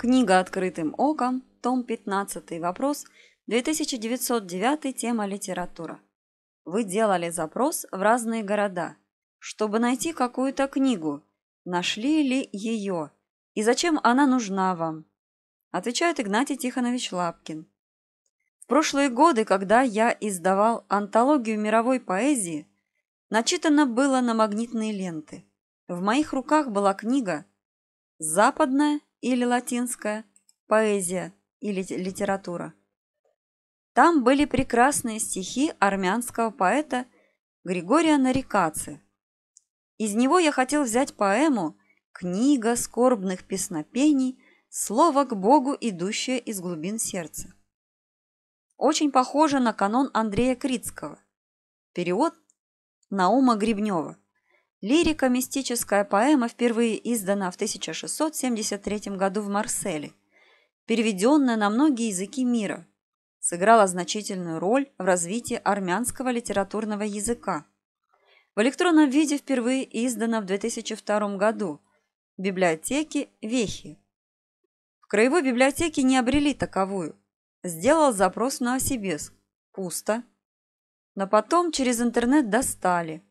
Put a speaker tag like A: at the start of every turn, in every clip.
A: Книга «Открытым оком», том 15, вопрос, 2909, тема «Литература». Вы делали запрос в разные города, чтобы найти какую-то книгу, нашли ли ее и зачем она нужна вам, отвечает Игнатий Тихонович Лапкин. В прошлые годы, когда я издавал антологию мировой поэзии, начитано было на магнитные ленты. В моих руках была книга «Западная или латинская, поэзия или литература. Там были прекрасные стихи армянского поэта Григория Нарикаци. Из него я хотел взять поэму «Книга скорбных песнопений. Слово к Богу, идущее из глубин сердца». Очень похоже на канон Андрея Крицкого. Перевод Наума Гребнева. Лирика «Мистическая поэма» впервые издана в 1673 году в Марселе, переведенная на многие языки мира, сыграла значительную роль в развитии армянского литературного языка. В электронном виде впервые издана в 2002 году в библиотеке Вехи. В краевой библиотеке не обрели таковую. Сделал запрос в Новосибирск. Пусто. Но потом через интернет достали –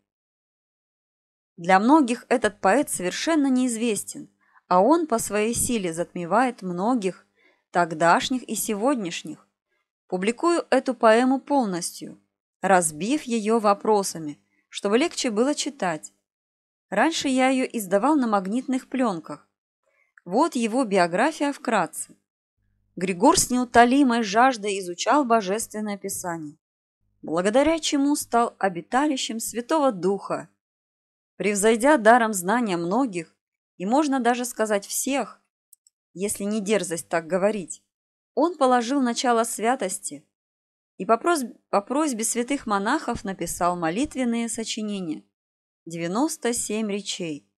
A: для многих этот поэт совершенно неизвестен, а он по своей силе затмевает многих, тогдашних и сегодняшних. Публикую эту поэму полностью, разбив ее вопросами, чтобы легче было читать. Раньше я ее издавал на магнитных пленках. Вот его биография вкратце. Григор с неутолимой жаждой изучал Божественное Писание, благодаря чему стал обиталищем Святого Духа, превзойдя даром знания многих, и можно даже сказать всех, если не дерзость так говорить, он положил начало святости и по, прос... по просьбе святых монахов написал молитвенные сочинения – 97 речей.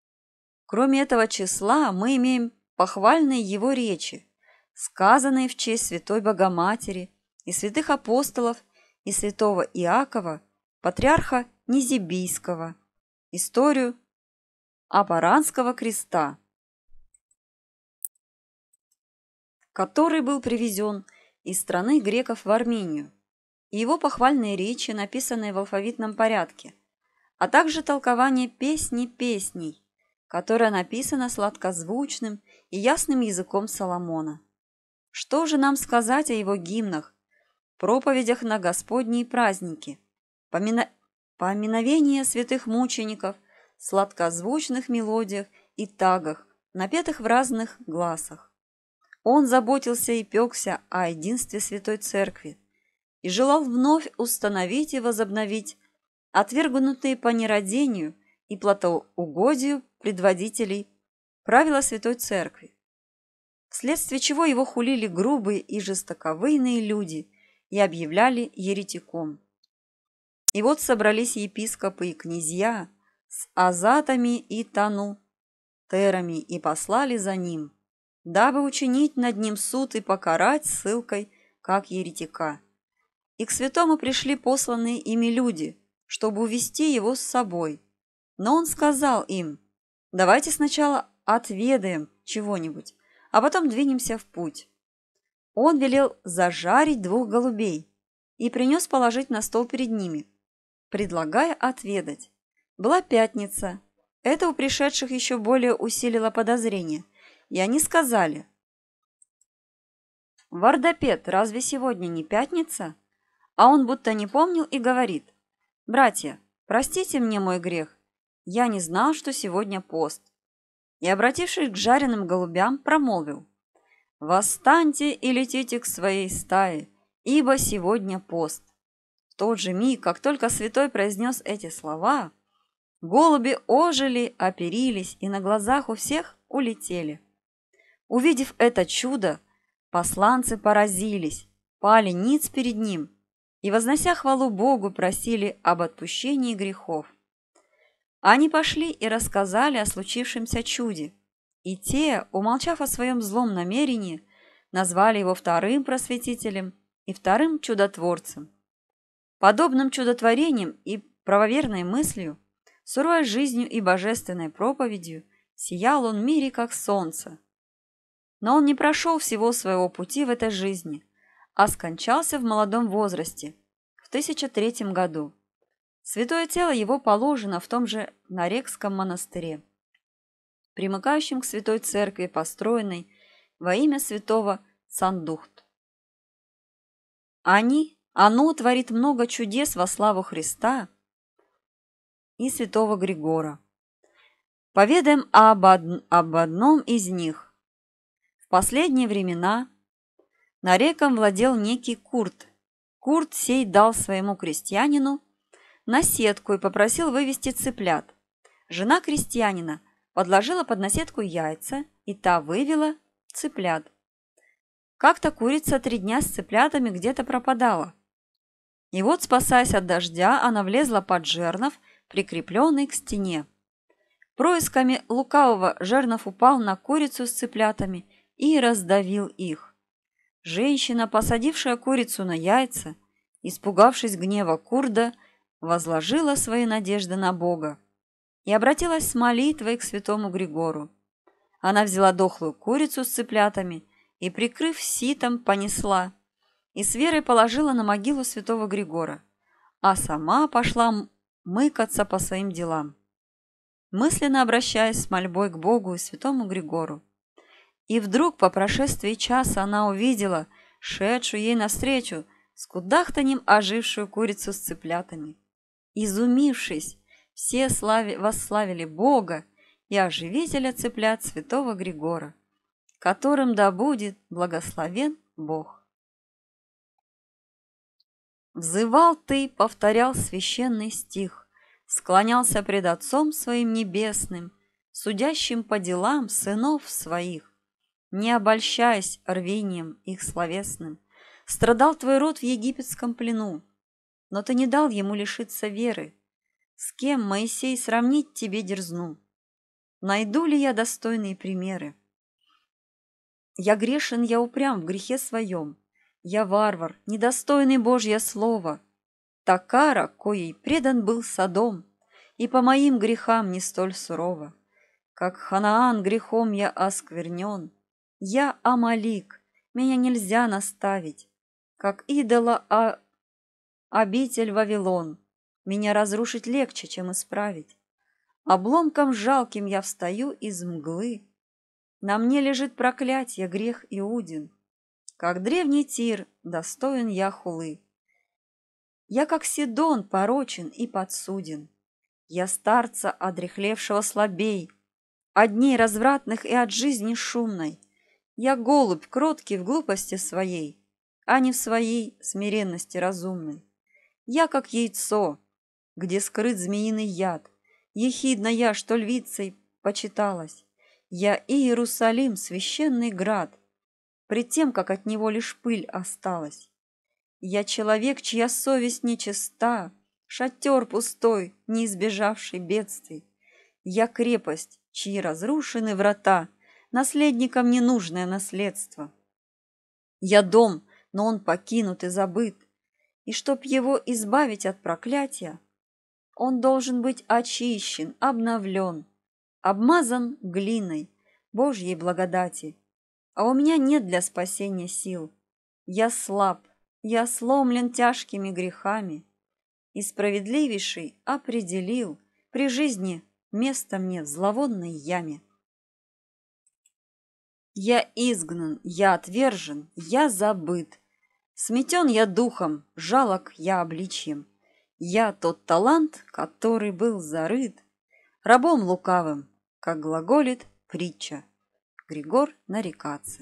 A: Кроме этого числа мы имеем похвальные его речи, сказанные в честь Святой Богоматери и святых апостолов и святого Иакова, патриарха Низибийского – историю Апаранского креста, который был привезен из страны греков в Армению, и его похвальные речи, написанные в алфавитном порядке, а также толкование песни песней, которая написана сладкозвучным и ясным языком Соломона. Что же нам сказать о его гимнах, проповедях на Господние праздники, помина поминовение святых мучеников, сладкозвучных мелодиях и тагах, напетых в разных гласах. Он заботился и пекся о единстве Святой Церкви и желал вновь установить и возобновить отвергнутые по нерадению и платоугодию предводителей правила Святой Церкви, вследствие чего его хулили грубые и жестоковыйные люди и объявляли еретиком. И вот собрались епископы и князья с азатами и танутерами и послали за ним, дабы учинить над ним суд и покарать ссылкой, как еретика. И к святому пришли посланные ими люди, чтобы увести его с собой. Но он сказал им, давайте сначала отведаем чего-нибудь, а потом двинемся в путь. Он велел зажарить двух голубей и принес положить на стол перед ними – предлагая отведать. Была пятница. Это у пришедших еще более усилило подозрение, и они сказали. «Вардапет, разве сегодня не пятница?» А он будто не помнил и говорит. «Братья, простите мне мой грех. Я не знал, что сегодня пост». И, обратившись к жареным голубям, промолвил. «Восстаньте и летите к своей стае, ибо сегодня пост» тот же миг, как только святой произнес эти слова, голуби ожили, оперились и на глазах у всех улетели. Увидев это чудо, посланцы поразились, пали ниц перед ним и, вознося хвалу Богу, просили об отпущении грехов. Они пошли и рассказали о случившемся чуде, и те, умолчав о своем злом намерении, назвали его вторым просветителем и вторым чудотворцем. Подобным чудотворением и правоверной мыслью, суровой жизнью и божественной проповедью сиял он в мире, как солнце. Но он не прошел всего своего пути в этой жизни, а скончался в молодом возрасте, в 1003 году. Святое тело его положено в том же Нарекском монастыре, примыкающем к святой церкви, построенной во имя святого Сандухт. Они, оно творит много чудес во славу Христа и святого Григора. Поведаем об, од... об одном из них. В последние времена на нареком владел некий Курт. Курт сей дал своему крестьянину на сетку и попросил вывести цыплят. Жена крестьянина подложила под наседку яйца, и та вывела цыплят. Как-то курица три дня с цыплятами где-то пропадала – и вот, спасаясь от дождя, она влезла под жернов, прикрепленный к стене. Происками лукавого жернов упал на курицу с цыплятами и раздавил их. Женщина, посадившая курицу на яйца, испугавшись гнева Курда, возложила свои надежды на Бога и обратилась с молитвой к святому Григору. Она взяла дохлую курицу с цыплятами и, прикрыв ситом, понесла – и с Верой положила на могилу святого Григора, а сама пошла мыкаться по своим делам, мысленно обращаясь с мольбой к Богу и святому Григору. И вдруг по прошествии часа она увидела шедшую ей навстречу с кудахтанем ожившую курицу с цыплятами. Изумившись, все слави... восславили Бога и оживителя цыплят святого Григора, которым да будет благословен Бог. Взывал ты, повторял священный стих, Склонялся пред Отцом своим небесным, Судящим по делам сынов своих. Не обольщаясь рвением их словесным, Страдал твой род в египетском плену, Но ты не дал ему лишиться веры. С кем, Моисей, сравнить тебе дерзну? Найду ли я достойные примеры? Я грешен, я упрям в грехе своем, я варвар, недостойный Божье слово. Такара, коей предан был Садом, и по моим грехам не столь сурово. Как Ханаан грехом я осквернен, я Амалик, меня нельзя наставить. Как идола а... обитель Вавилон, меня разрушить легче, чем исправить. Обломком жалким я встаю из мглы. На мне лежит проклятие, грех Иудин. Как древний тир, достоин я хулы. Я, как Сидон, порочен и подсуден. Я старца, одрехлевшего слабей, От развратных и от жизни шумной. Я голубь, кроткий в глупости своей, А не в своей смиренности разумной. Я, как яйцо, где скрыт змеиный яд, ехидно я, что львицей почиталась. Я и Иерусалим, священный град, пред тем, как от него лишь пыль осталась. Я человек, чья совесть нечиста, шатер пустой, не избежавший бедствий. Я крепость, чьи разрушены врата, наследникам ненужное наследство. Я дом, но он покинут и забыт, и чтоб его избавить от проклятия, он должен быть очищен, обновлен, обмазан глиной Божьей благодати – а у меня нет для спасения сил. Я слаб, я сломлен тяжкими грехами. И справедливейший определил при жизни место мне в зловонной яме. Я изгнан, я отвержен, я забыт. Сметен я духом, жалок я обличьем. Я тот талант, который был зарыт, рабом лукавым, как глаголит притча. Григор нарекаться.